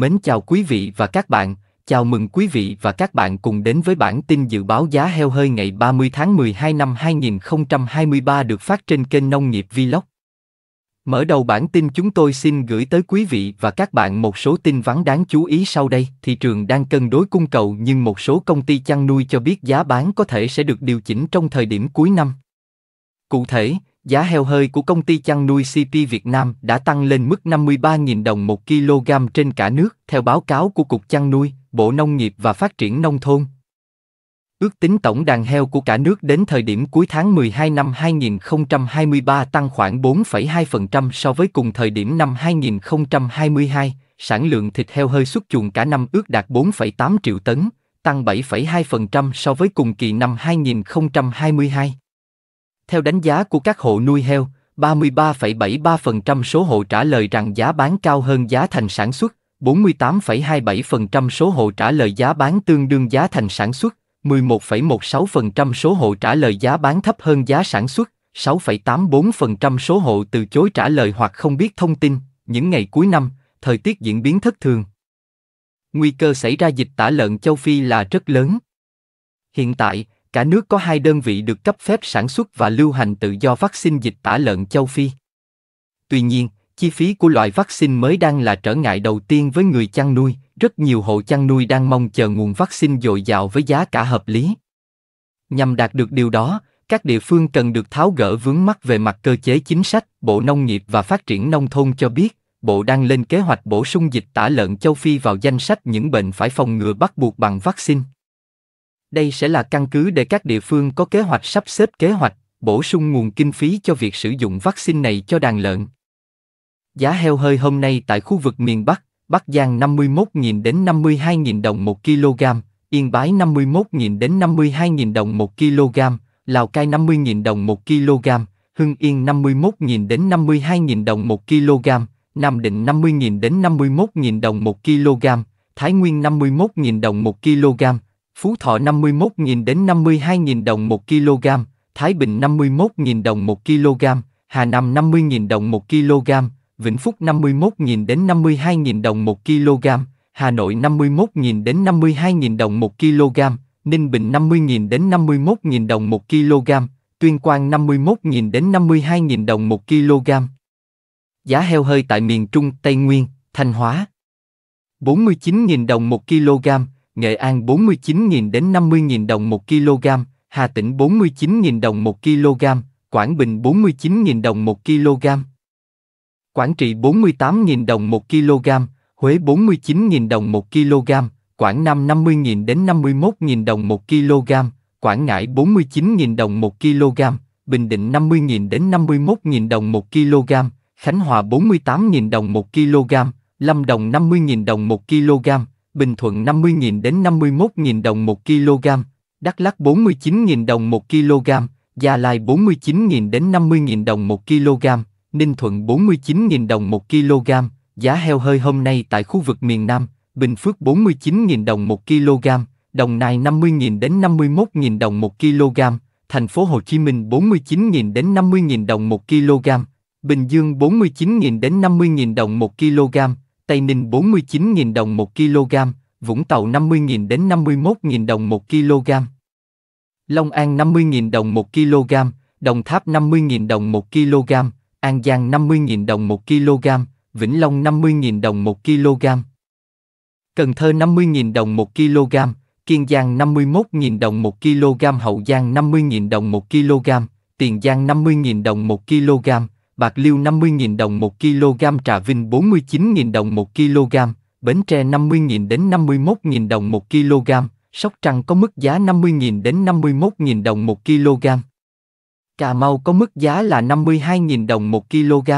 Mến chào quý vị và các bạn, chào mừng quý vị và các bạn cùng đến với bản tin dự báo giá heo hơi ngày 30 tháng 12 năm 2023 được phát trên kênh Nông nghiệp Vlog. Mở đầu bản tin chúng tôi xin gửi tới quý vị và các bạn một số tin vắn đáng chú ý sau đây. Thị trường đang cân đối cung cầu nhưng một số công ty chăn nuôi cho biết giá bán có thể sẽ được điều chỉnh trong thời điểm cuối năm. Cụ thể, giá heo hơi của công ty chăn nuôi CP Việt Nam đã tăng lên mức 53.000 đồng một kg trên cả nước, theo báo cáo của Cục Chăn nuôi, Bộ Nông nghiệp và Phát triển Nông thôn. Ước tính tổng đàn heo của cả nước đến thời điểm cuối tháng 12 năm 2023 tăng khoảng 4,2% so với cùng thời điểm năm 2022, sản lượng thịt heo hơi xuất chuồng cả năm ước đạt 4,8 triệu tấn, tăng 7,2% so với cùng kỳ năm 2022. Theo đánh giá của các hộ nuôi heo, 33,73% số hộ trả lời rằng giá bán cao hơn giá thành sản xuất, 48,27% số hộ trả lời giá bán tương đương giá thành sản xuất, 11,16% số hộ trả lời giá bán thấp hơn giá sản xuất, 6,84% số hộ từ chối trả lời hoặc không biết thông tin. Những ngày cuối năm, thời tiết diễn biến thất thường. Nguy cơ xảy ra dịch tả lợn châu Phi là rất lớn. Hiện tại, cả nước có hai đơn vị được cấp phép sản xuất và lưu hành tự do vaccine dịch tả lợn châu Phi. Tuy nhiên, chi phí của loại vaccine mới đang là trở ngại đầu tiên với người chăn nuôi, rất nhiều hộ chăn nuôi đang mong chờ nguồn vaccine dồi dào với giá cả hợp lý. Nhằm đạt được điều đó, các địa phương cần được tháo gỡ vướng mắc về mặt cơ chế chính sách, Bộ Nông nghiệp và Phát triển Nông thôn cho biết, Bộ đang lên kế hoạch bổ sung dịch tả lợn châu Phi vào danh sách những bệnh phải phòng ngừa bắt buộc bằng vaccine. Đây sẽ là căn cứ để các địa phương có kế hoạch sắp xếp kế hoạch, bổ sung nguồn kinh phí cho việc sử dụng vaccine này cho đàn lợn. Giá heo hơi hôm nay tại khu vực miền Bắc, Bắc Giang 51.000 đến 52.000 đồng 1 kg, Yên Bái 51.000 đến 52.000 đồng 1 kg, Lào Cai 50.000 đồng 1 kg, Hưng Yên 51.000 đến 52.000 đồng 1 kg, Nam Định 50.000 đến 51.000 đồng 1 kg, Thái Nguyên 51.000 đồng 1 kg, Phú Thọ 51.000 đến 52.000 đồng 1 kg, Thái Bình 51.000 đồng 1 kg, Hà Nam 50.000 đồng 1 kg, Vĩnh Phúc 51.000 đến 52.000 đồng 1 kg, Hà Nội 51.000 đến 52.000 đồng 1 kg, Ninh Bình 50.000 đến 51.000 đồng 1 kg, Tuyên Quang 51.000 đến 52.000 đồng 1 kg. Giá heo hơi tại miền Trung, Tây Nguyên, Thanh Hóa 49.000 đồng 1 kg, Nghệ An 49.000 đến 50.000 đồng 1 kg, Hà Tĩnh 49.000 đồng 1 kg, Quảng Bình 49.000 đồng 1 kg. Quảng Trị 48.000 đồng 1 kg, Huế 49.000 đồng 1 kg, Quảng Nam 50.000 đến 51.000 đồng 1 kg, Quảng Ngãi 49.000 đồng 1 kg, Bình Định 50.000 đến 51.000 đồng 1 kg, Khánh Hòa 48.000 đồng 1 kg, Lâm Đồng 50.000 đồng 1 kg, Bình Thuận 50.000 đến 51.000 đồng 1 kg, Đắk Lắk 49.000 đồng 1 kg, Gia Lai 49.000 đến 50.000 đồng 1 kg, Ninh Thuận 49.000 đồng 1 kg, giá heo hơi hôm nay tại khu vực miền Nam, Bình Phước 49.000 đồng 1 kg, Đồng Nai 50.000 đến 51.000 đồng 1 kg, Thành phố Hồ Chí Minh 49.000 đến 50.000 đồng 1 kg, Bình Dương 49.000 đến 50.000 đồng 1 kg, Tây Ninh 49.000 đồng 1 kg, Vũng Tàu 50.000 đến 51.000 đồng 1 kg. Long An 50.000 đồng 1 kg, Đồng Tháp 50.000 đồng 1 kg, An Giang 50.000 đồng 1 kg, Vĩnh Long 50.000 đồng 1 kg. Cần Thơ 50.000 đồng 1 kg, Kiên Giang 51.000 đồng 1 kg, Hậu Giang 50.000 đồng 1 kg, Tiền Giang 50.000 đồng 1 kg, Bạc Liêu 50.000 đồng 1 kg, Trà Vinh 49.000 đồng 1 kg, Bến Tre 50.000 đến 51.000 đồng 1 kg, Sóc Trăng có mức giá 50.000 đến 51.000 đồng 1 kg. Cà Mau có mức giá là 52.000 đồng 1 kg.